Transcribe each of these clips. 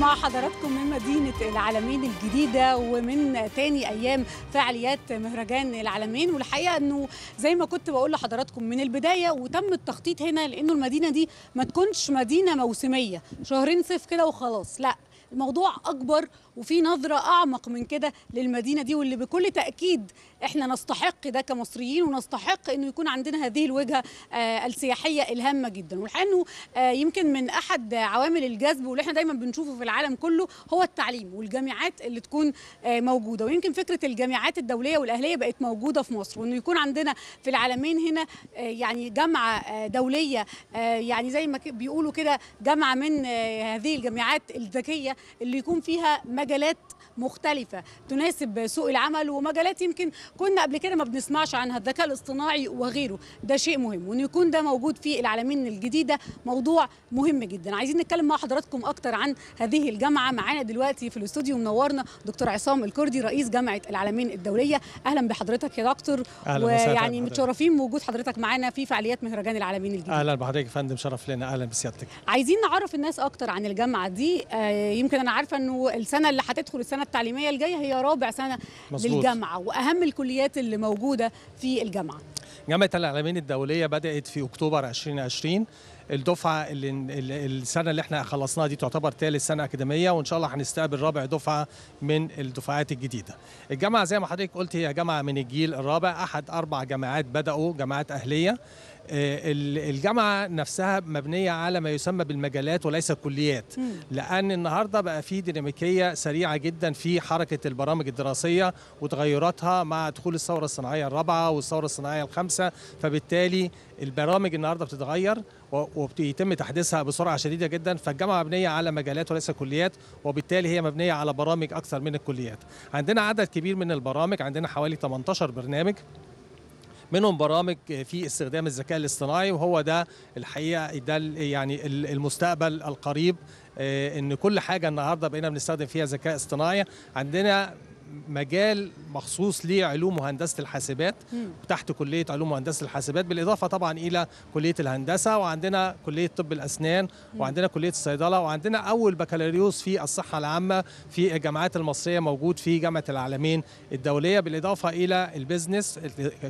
مع حضراتكم من مدينة العالمين الجديدة ومن تاني أيام فعاليات مهرجان العالمين والحقيقة أنه زي ما كنت بقول لحضراتكم من البداية وتم التخطيط هنا لأنه المدينة دي ما تكونش مدينة موسمية شهرين صيف كده وخلاص لا الموضوع أكبر وفي نظرة أعمق من كده للمدينة دي واللي بكل تأكيد احنا نستحق ده كمصريين ونستحق انه يكون عندنا هذه الوجهه آه السياحيه الهامه جدا والحقيقه انه آه يمكن من احد عوامل الجذب واللي احنا دايما بنشوفه في العالم كله هو التعليم والجامعات اللي تكون آه موجوده ويمكن فكره الجامعات الدوليه والاهليه بقت موجوده في مصر وانه يكون عندنا في العالمين هنا آه، يعني جامعه آه، دوليه آه، يعني زي ما بيقولوا كده جامعه من هذه الجامعات الذكيه اللي يكون فيها مجال مجالات مختلفه تناسب سوق العمل ومجالات يمكن كنا قبل كده ما بنسمعش عنها الذكاء الاصطناعي وغيره ده شيء مهم وان يكون ده موجود في العالمين الجديده موضوع مهم جدا عايزين نتكلم مع حضراتكم اكتر عن هذه الجامعه معانا دلوقتي في الاستوديو منورنا دكتور عصام الكردي رئيس جامعه العالمين الدوليه اهلا بحضرتك يا دكتور أهلا ويعني متشرفين بوجود حضرتك معانا في فعاليات مهرجان العالمين الجديد اهلا بحضرتك يا فندم شرف لنا اهلا بسيادتك عايزين نعرف الناس اكتر عن الجامعه دي آه يمكن انا عارفه انه السنه اللي هتدخل السنه السنه التعليميه الجايه هي رابع سنه مزبوط. للجامعه واهم الكليات اللي موجوده في الجامعه جامعه الاعلامين الدوليه بدات في اكتوبر 2020 الدفعه اللي السنه اللي احنا خلصناها دي تعتبر ثالث سنه اكاديميه وان شاء الله هنستقبل رابع دفعه من الدفعات الجديده. الجامعه زي ما حضرتك قلت هي جامعه من الجيل الرابع احد اربع جامعات بداوا جامعات اهليه آه، الجامعه نفسها مبنيه على ما يسمى بالمجالات وليس الكليات لان النهارده بقى في ديناميكيه سريعه جدا في حركه البرامج الدراسيه وتغيراتها مع دخول الثوره الصناعيه الرابعه والثوره الصناعيه الخامسه فبالتالي البرامج النهارده بتتغير وبيتم تحديثها بسرعه شديده جدا فالجامعه مبنيه على مجالات وليس كليات وبالتالي هي مبنيه على برامج اكثر من الكليات عندنا عدد كبير من البرامج عندنا حوالي 18 برنامج منهم برامج في استخدام الذكاء الاصطناعي وهو ده الحقيقه ده يعني المستقبل القريب آه، ان كل حاجه النهارده بقينا بنستخدم فيها ذكاء اصطناعي عندنا مجال مخصوص لعلوم وهندسه الحاسبات تحت كليه علوم وهندسه الحاسبات بالاضافه طبعا الى كليه الهندسه وعندنا كليه طب الاسنان وعندنا كليه الصيدله وعندنا اول بكالوريوس في الصحه العامه في الجامعات المصريه موجود في جامعه العالمين الدوليه بالاضافه الى البزنس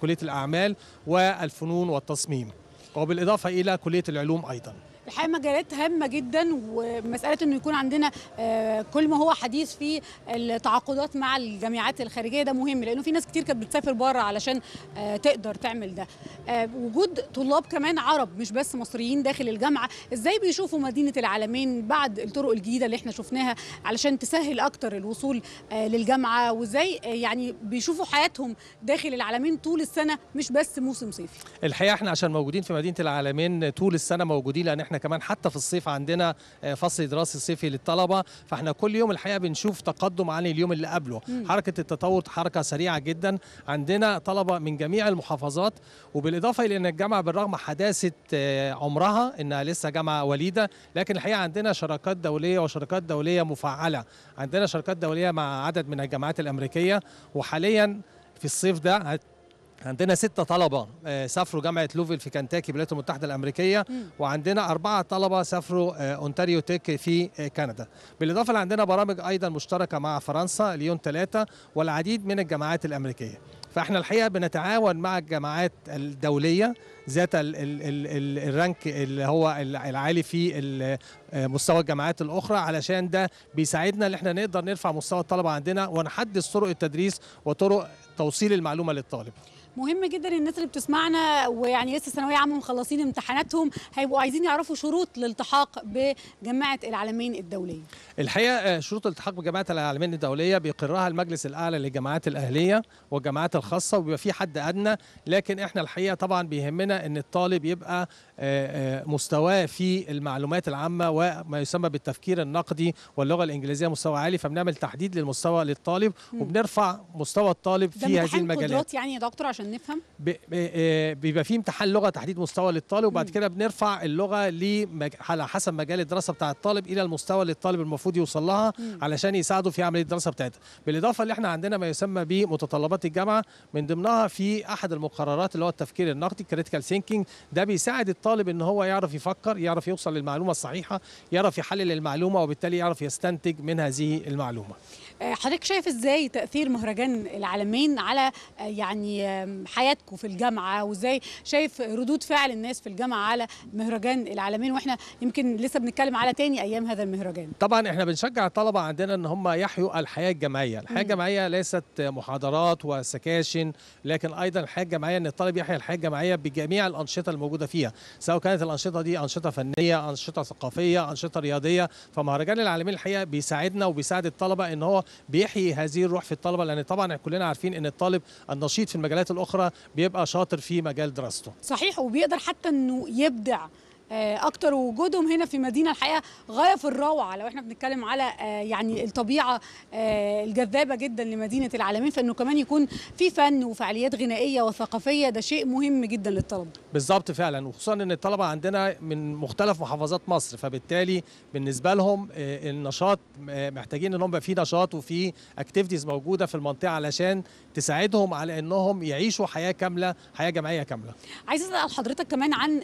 كليه الاعمال والفنون والتصميم وبالاضافه الى كليه العلوم ايضا الحقيقه مجالات هامه جدا ومساله انه يكون عندنا آه، كل ما هو حديث في التعاقدات مع الجامعات الخارجيه ده مهم لانه في ناس كتير كانت بتسافر بره علشان آه، تقدر تعمل ده آه، وجود طلاب كمان عرب مش بس مصريين داخل الجامعه ازاي بيشوفوا مدينه العالمين بعد الطرق الجديده اللي احنا شفناها علشان تسهل اكتر الوصول للجامعه وازاي يعني بيشوفوا حياتهم داخل العالمين طول السنه مش بس موسم صيفي الحقيقه احنا عشان موجودين في مدينه العالمين طول السنه موجودين لان احنا احنا كمان حتى في الصيف عندنا آه، فصل دراسي صيفي للطلبه فاحنا كل يوم الحقيقه بنشوف تقدم عن اليوم اللي قبله مم. حركه التطور حركه سريعه جدا عندنا طلبه من جميع المحافظات وبالاضافه الى ان الجامعه بالرغم حداثه آه، عمرها انها لسه جامعه وليده لكن الحقيقه عندنا شراكات دوليه وشراكات دوليه مفعله عندنا شراكات دوليه مع عدد من الجامعات الامريكيه وحاليا في الصيف ده عندنا ستة طلبة آه، سافروا جامعة لوفيل في كنتاكي بالولايات المتحدة الأمريكية م. وعندنا أربعة طلبة سافروا آه، أونتاريو تيك في آه، كندا بالإضافة لعندنا برامج أيضا مشتركة مع فرنسا ليون ثلاثة والعديد من الجامعات الأمريكية فاحنا الحقيقه بنتعاون مع الجامعات الدوليه ذات الرانك اللي هو العالي في مستوى الجامعات الاخرى علشان ده بيساعدنا ان احنا نقدر نرفع مستوى الطلبه عندنا ونحدد طرق التدريس وطرق توصيل المعلومه للطالب مهم جدا الناس اللي بتسمعنا ويعني لسه ثانويه عامه مخلصين امتحاناتهم هيبقوا عايزين يعرفوا شروط الالتحاق بجامعه العالمين الدوليه. الحقيقه آه، شروط الالتحاق بجامعه العالمين الدوليه بيقرها المجلس الاعلى للجامعات الاهليه والجامعات الخاصه وبيبقى في حد ادنى لكن احنا الحقيقه طبعا بيهمنا ان الطالب يبقى آه، آه، مستواه في المعلومات العامه وما يسمى بالتفكير النقدي واللغه الانجليزيه مستوى عالي فبنعمل تحديد للمستوى للطالب وبنرفع مستوى الطالب في هذه المجالات. يعني يا دكتور عشان عشان نفهم آه، بيبقى في امتحان لغه تحديد مستوى للطالب وبعد كده بنرفع اللغه على حسب مجال الدراسه بتاع الطالب الى المستوى اللي الطالب المفروض يوصل لها علشان يساعده في عمليه الدراسه بتاعتها بالاضافه اللي احنا عندنا ما يسمى بمتطلبات الجامعه من ضمنها في احد المقررات اللي هو التفكير النقدي كريتيكال ثينكينج ده بيساعد الطالب ان هو يعرف يفكر يعرف يوصل للمعلومه الصحيحه يعرف يحلل المعلومه وبالتالي يعرف يستنتج من هذه المعلومه آه، حضرتك شايف ازاي تاثير مهرجان العالمين على آه، يعني حياتكم في الجامعه وازاي شايف ردود فعل الناس في الجامعه على مهرجان العالمين واحنا يمكن لسه بنتكلم على تاني ايام هذا المهرجان طبعا احنا بنشجع الطلبه عندنا ان هم يحيوا الحياه الجامعيه الحياه الجامعيه ليست محاضرات وسكاشن لكن ايضا الحياه الجامعيه ان الطالب يحيى الحياه الجامعيه بجميع الانشطه الموجوده فيها سواء كانت الانشطه دي انشطه فنيه انشطه ثقافيه انشطه رياضيه فمهرجان العالمين الحقيقه بيساعدنا وبيساعد الطلبه ان هو بيحيي هذه الروح في الطلبه لان طبعا كلنا عارفين ان الطالب النشيط في المجالات الاخرى بيبقى شاطر في مجال دراسته صحيح وبيقدر حتى انه يبدع آه، اكتر وجودهم هنا في مدينه الحقيقه غايه في الروعه لو احنا بنتكلم على آه، يعني الطبيعه آه، الجذابه جدا لمدينه العالمين فانه كمان يكون في فن وفعاليات غنائيه وثقافيه ده شيء مهم جدا للطلبه بالظبط فعلا وخصوصا ان الطلبه عندنا من مختلف محافظات مصر فبالتالي بالنسبه لهم النشاط محتاجين ان هم يبقى في نشاط وفي اكتيفيتيز موجوده في المنطقه علشان تساعدهم على انهم يعيشوا حياه كامله حياه جمعيه كامله عايز اسال حضرتك كمان عن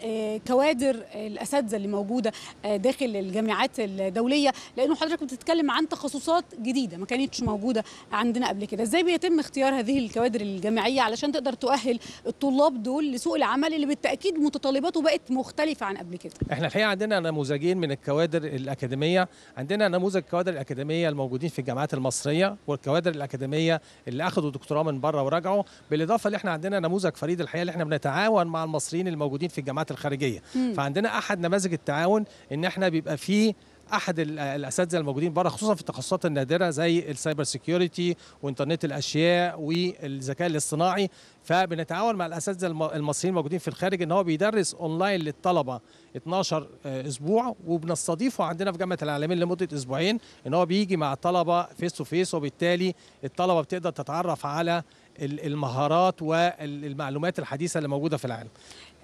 كوادر الاساتذه اللي موجوده آه، داخل الجامعات الدوليه لانه حضرتك بتتكلم عن تخصصات جديده ما كانتش موجوده عندنا قبل كده ازاي بيتم اختيار هذه الكوادر الجامعيه علشان تقدر تؤهل الطلاب دول لسوق العمل اللي بالتاكيد متطلباته بقت مختلفه عن قبل كده احنا الحقيقه عندنا نموذجين من الكوادر الاكاديميه عندنا نموذج الكوادر الاكاديميه الموجودين في الجامعات المصريه والكوادر الاكاديميه اللي اخذوا دكتوراه من بره ورجعوا بالاضافه اللي احنا عندنا نموذج فريد الحقيقه اللي احنا بنتعاون مع المصريين الموجودين في الجامعات الخارجيه فعندنا عندنا احد نماذج التعاون ان احنا بيبقى فيه احد الاساتذه الموجودين بره خصوصا في التخصصات النادره زي السايبر سيكيورتي وانترنت الاشياء والذكاء الاصطناعي فبنتعاون مع الاساتذه المصريين الموجودين في الخارج ان هو بيدرس اونلاين للطلبه 12 آه، اسبوع وبنستضيفه عندنا في جامعه العالمين لمده اسبوعين ان هو بيجي مع الطلبه فيس تو فيس وبالتالي الطلبه بتقدر تتعرف على المهارات والمعلومات الحديثه اللي موجوده في العالم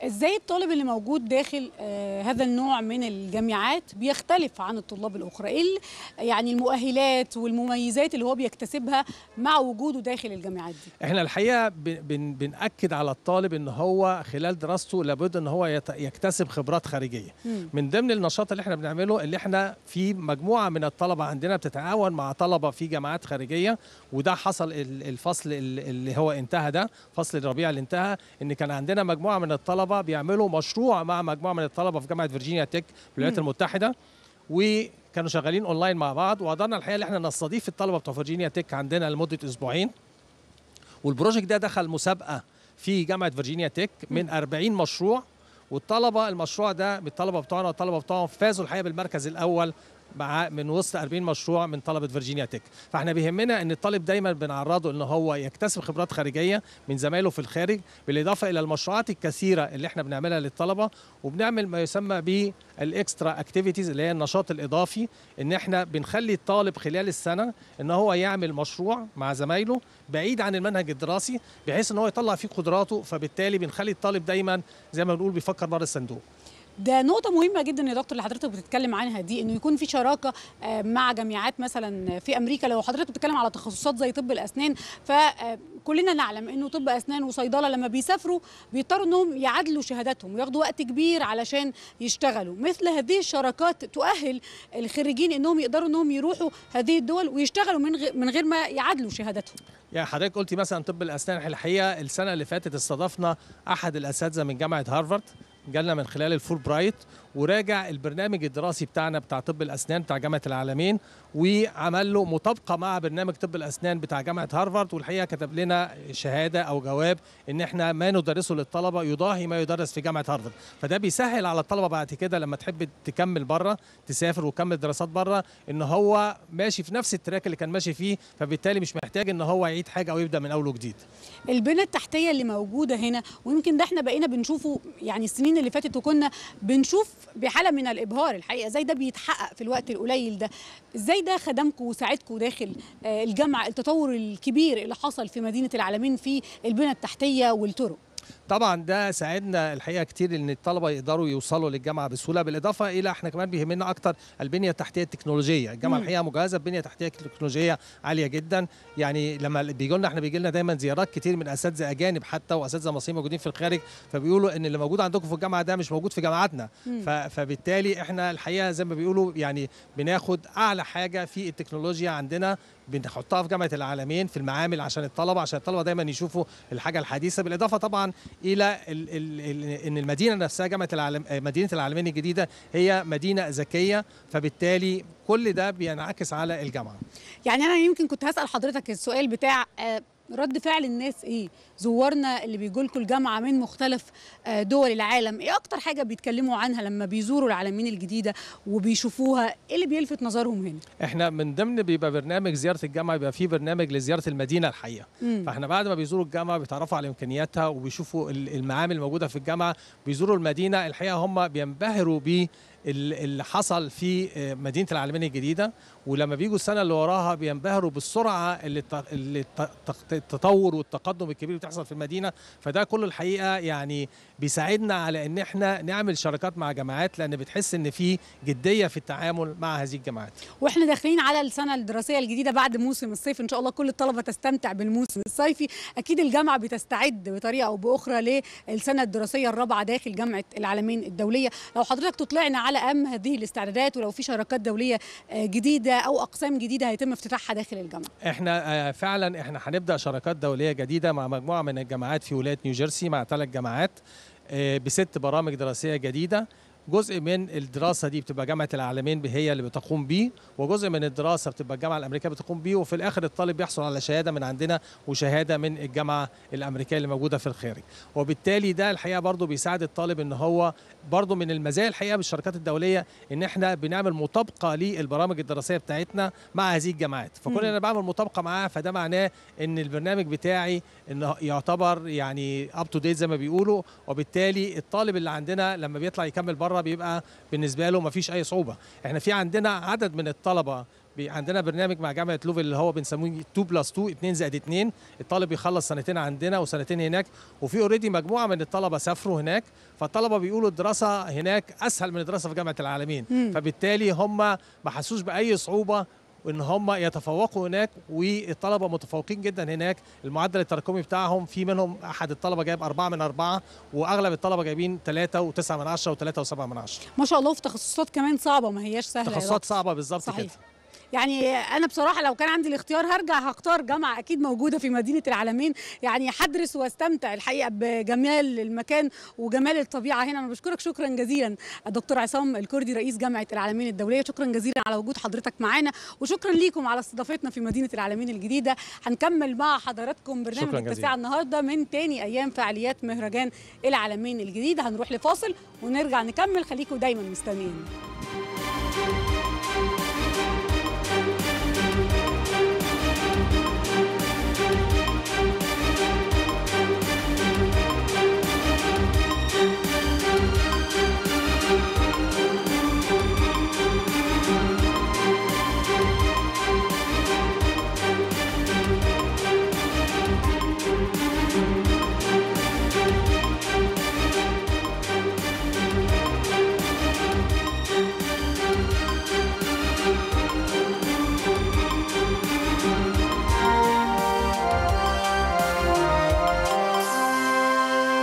ازاي الطالب اللي موجود داخل آه هذا النوع من الجامعات بيختلف عن الطلاب الاخرى ايه يعني المؤهلات والمميزات اللي هو بيكتسبها مع وجوده داخل الجامعات دي احنا الحقيقه بن بناكد على الطالب ان هو خلال دراسته لابد ان هو يكتسب خبرات خارجيه مم. من ضمن النشاط اللي احنا بنعمله اللي احنا في مجموعه من الطلبه عندنا بتتعاون مع طلبه في جامعات خارجيه وده حصل الفصل اللي هو انتهى ده فصل الربيع اللي انتهى ان كان عندنا مجموعه من الطلبه الطلبه بيعملوا مشروع مع مجموعه من الطلبه في جامعه فيرجينيا تك في الولايات المتحده وكانوا شغالين اونلاين مع بعض وقدرنا الحقيقه ان احنا نستضيف الطلبه بتوع فيرجينيا تك عندنا لمده اسبوعين والبروجكت ده دخل مسابقه في جامعه فيرجينيا تك من 40 مشروع والطلبه المشروع ده بالطلبه بتوعنا والطلبه بتوعهم فازوا الحقيقه بالمركز الاول مع من وسط 40 مشروع من طلبه فيرجينيا تك فاحنا بيهمنا ان الطالب دايما بنعرضه ان هو يكتسب خبرات خارجيه من زمايله في الخارج بالاضافه الى المشروعات الكثيره اللي احنا بنعملها للطلبه وبنعمل ما يسمى بالاكسترا اكتيفيتيز اللي هي النشاط الاضافي ان احنا بنخلي الطالب خلال السنه ان هو يعمل مشروع مع زمايله بعيد عن المنهج الدراسي بحيث ان هو يطلع فيه قدراته فبالتالي بنخلي الطالب دايما زي ما بنقول بيفكر بره الصندوق ده نقطة مهمة جدا يا دكتور اللي حضرتك بتتكلم عنها دي انه يكون في شراكة آه، مع جامعات مثلا في امريكا لو حضرتك بتتكلم على تخصصات زي طب الاسنان فكلنا آه، نعلم انه طب اسنان وصيدلة لما بيسافروا بيضطروا انهم يعادلوا شهاداتهم وياخدوا وقت كبير علشان يشتغلوا مثل هذه الشراكات تؤهل الخريجين انهم يقدروا انهم يروحوا هذه الدول ويشتغلوا من غير من غير ما يعادلوا شهاداتهم يعني حضرتك قلتي مثلا طب الاسنان الحقيقه السنه اللي فاتت استضفنا احد الاساتذه من جامعه هارفارد جالنا من خلال الفول برايت وراجع البرنامج الدراسي بتاعنا بتاع طب الاسنان بتاع جامعه العالمين وعمل له مطابقه مع برنامج طب الاسنان بتاع جامعه هارفارد والحقيقه كتب لنا شهاده او جواب ان احنا ما ندرسه للطلبه يضاهي ما يدرس في جامعه هارفارد فده بيسهل على الطلبه بعد كده لما تحب تكمل بره تسافر وتكمل دراسات بره ان هو ماشي في نفس التراك اللي كان ماشي فيه فبالتالي مش محتاج ان هو يعيد حاجه او يبدا من اول وجديد البنى التحتيه اللي موجوده هنا ويمكن ده احنا بقينا بنشوفه يعني السنين اللي فاتت وكنا بنشوف بحاله من الابهار الحقيقه ازاي ده بيتحقق في الوقت القليل ده ازاي ده خدمكم وساعدكم داخل آه، الجامعه التطور الكبير اللي حصل في مدينه العالمين في البنى التحتيه والطرق طبعا ده ساعدنا الحقيقه كتير ان الطلبه يقدروا يوصلوا للجامعه بسهوله بالاضافه الى احنا كمان بيهمنا اكتر البنيه التحتيه التكنولوجيه الجامعه الحقيقه مجهزه ببنيه تحتيه تكنولوجيه عاليه جدا يعني لما بيجوا لنا احنا بيجي لنا دايما زيارات كتير من اساتذه اجانب حتى واساتذه مصريين موجودين في الخارج فبيقولوا ان اللي موجود عندكم في الجامعه ده مش موجود في جامعاتنا فبالتالي احنا الحقيقه زي ما بيقولوا يعني بناخد اعلى حاجه في التكنولوجيا عندنا بنحطها في جامعه العالمين في المعامل عشان الطلبه عشان الطلبه دايما يشوفوا الحاجه الحديثه بالاضافه طبعا الى الـ الـ الـ ان المدينه نفسها جامعه العالم مدينه العالمين الجديده هي مدينه ذكيه فبالتالي كل ده بينعكس على الجامعه يعني انا يمكن كنت هسال حضرتك السؤال بتاع آه، رد فعل الناس ايه زوارنا اللي بيجوا لكم الجامعه من مختلف آه، دول العالم ايه اكتر حاجه بيتكلموا عنها لما بيزوروا العالمين الجديده وبيشوفوها ايه اللي بيلفت نظرهم هنا احنا من ضمن بيبقى برنامج زياره الجامعه بيبقى فيه برنامج لزياره المدينه الحقيقه مم. فاحنا بعد ما بيزوروا الجامعه بيتعرفوا على امكانياتها وبيشوفوا المعامل الموجوده في الجامعه بيزوروا المدينه الحقيقه هم بينبهروا بيه اللي حصل في آه، مدينه العالمين الجديده ولما بيجوا السنه اللي وراها بينبهروا بالسرعه اللي التطور والتقدم الكبير اللي بتحصل في المدينه فده كله الحقيقه يعني بيساعدنا على ان احنا نعمل شراكات مع جامعات لان بتحس ان في جديه في التعامل مع هذه الجامعات واحنا داخلين على السنه الدراسيه الجديده بعد موسم الصيف ان شاء الله كل الطلبه تستمتع بالموسم الصيفي اكيد الجامعه بتستعد بطريقه او باخرى للسنه الدراسيه الرابعه داخل جامعه العالمين الدوليه لو حضرتك تطلعنا على اهم هذه الاستعدادات ولو في شراكات دوليه آه، جديده او اقسام جديده هيتم افتتاحها داخل الجامعه احنا آه، فعلا احنا هنبدا شراكات دوليه جديده مع مجموعه من الجامعات في ولايه نيوجيرسي مع ثلاث جامعات آه، بست برامج دراسيه جديده جزء من الدراسه دي بتبقى جامعه العالمين هي اللي بتقوم بيه وجزء من الدراسه بتبقى الجامعه الامريكيه بتقوم بيه وفي الاخر الطالب بيحصل على شهاده من عندنا وشهاده من الجامعه الامريكيه اللي موجوده في الخارج وبالتالي ده الحقيقه برضو بيساعد الطالب ان هو برضو من المزايا الحقيقه بالشركات الدوليه ان احنا بنعمل مطابقه للبرامج الدراسيه بتاعتنا مع هذه الجامعات فكل انا بعمل مطابقه معاها فده معناه ان البرنامج بتاعي ان يعتبر يعني اب تو ديت زي ما بيقولوا وبالتالي الطالب اللي عندنا لما بيطلع يكمل بره بره بيبقى بالنسبه له ما فيش اي صعوبه احنا في عندنا عدد من الطلبه عندنا برنامج مع جامعه لوفل اللي هو بنسميه 2 بلس 2 2 زائد 2 الطالب يخلص سنتين عندنا وسنتين هناك وفي اوريدي مجموعه من الطلبه سافروا هناك فالطلبه بيقولوا الدراسه هناك اسهل من الدراسه في جامعه العالمين مم. فبالتالي هم ما حسوش باي صعوبه وان هم يتفوقوا هناك والطلبه متفوقين جدا هناك المعدل التراكمي بتاعهم في منهم احد الطلبه جايب أربعة من أربعة واغلب الطلبه جايبين ثلاثة و من عشرة و وسبعة و من عشرة ما شاء الله في تخصصات كمان صعبه ما هياش سهله تخصصات صعبه بالظبط كده يعني انا بصراحه لو كان عندي الاختيار هرجع هختار جامعه اكيد موجوده في مدينه العالمين يعني حدرس واستمتع الحقيقه بجمال المكان وجمال الطبيعه هنا انا بشكرك شكرا جزيلا الدكتور عصام الكردي رئيس جامعه العالمين الدوليه شكرا جزيلا على وجود حضرتك معانا وشكرا ليكم على استضافتنا في مدينه العالمين الجديده هنكمل مع حضراتكم برنامج التسعه النهارده من تاني ايام فعاليات مهرجان العالمين الجديد هنروح لفاصل ونرجع نكمل خليكم دايما مستنيين